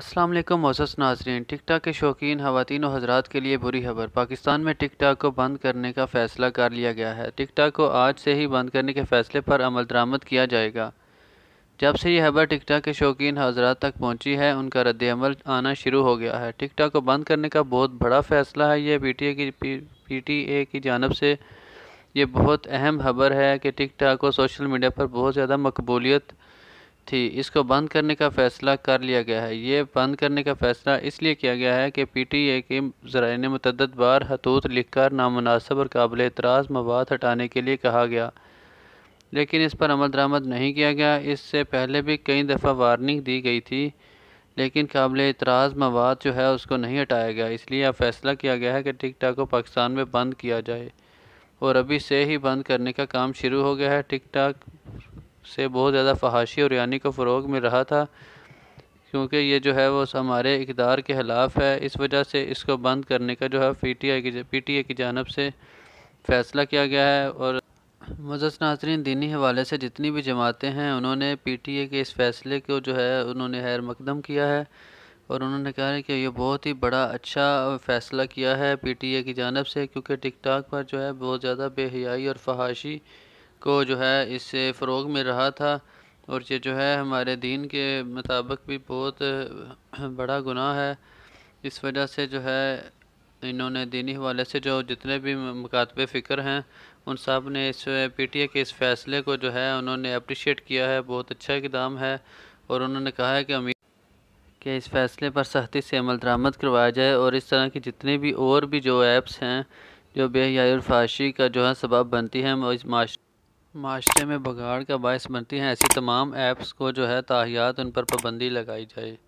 असलम मोसस नाजरीन टाक के शौकीन और हजरात के लिए बुरी खबर पाकिस्तान में टाक को बंद करने का फैसला कर लिया गया है टाक को आज से ही बंद करने के फैसले पर अमल दरामद किया जाएगा जब से यह खबर टाक के शौकीन हजरात तक पहुंची है उनका रद्द आना शुरू हो गया है टाक को बंद करने का बहुत बड़ा फैसला है यह पी टी ए की पी टी ए की जानब से ये बहुत अहम खबर है कि टाक को सोशल मीडिया पर बहुत ज़्यादा मकबूलीत थी इसको बंद करने का फ़ैसला कर लिया गया है ये बंद करने का फ़ैसला इसलिए किया गया है कि पी टी ए के ज़रा ने मतदद बार हतूत लिख कर नामनासब और काबिल एतराज़ मवाद हटाने के लिए कहा गया लेकिन इस पर अमल दरामद नहीं किया गया इससे पहले भी कई दफ़ा वार्निंग दी गई थी लेकिन काबिल एतराज़ मवाद जो है उसको नहीं हटाया गया इसलिए अब फैसला किया गया है कि टिक टाक को पाकिस्तान में बंद किया जाए और अभी से ही बंद करने का काम शुरू हो गया है टिकटाक से बहुत ज़्यादा फहाशी और यानी को फ़रोग मिल रहा था क्योंकि ये जो है वो हमारे इकदार के ख़िलाफ़ है इस वजह से इसको बंद करने का जो है पी टी आई की पी टी आई की जानब से फ़ैसला किया गया है और मजस नाजरीन दीनी हवाले से जितनी भी जमातें हैं उन्होंने पी टी ए के इस फ़ैसले को जो है उन्होंने हैर मकदम किया है और उन्होंने कहा है कि ये बहुत ही बड़ा अच्छा फ़ैसला किया है पी टी ए की जानब से क्योंकि टिकट पर जो है बहुत ज़्यादा बेहयाई और फहाशी को जो है इससे फ़रोग मिल रहा था और ये जो है हमारे दीन के मुताबिक भी बहुत बड़ा गुनाह है इस वजह से जो है इन्होंने दीनी हवाले से जो जितने भी मकातब फ़िक्र हैं उन सब ने इस पी टी ए के इस फ़ैसले को जो है उन्होंने अप्रिशिएट किया है बहुत अच्छा इकदाम है और उन्होंने कहा है कि अमीर के इस फ़ैसले पर सख्ती से अमल दरामद करवाया जाए और इस तरह की जितने भी और भी जो ऐप्स हैं जो बेहयाफाशी और का जो है सबब बनती हैं इस माश माशरे में बगाड़ का बायस बनती हैं ऐसी तमाम ऐप्स को जो है ताहियात उन पर पाबंदी लगाई जाए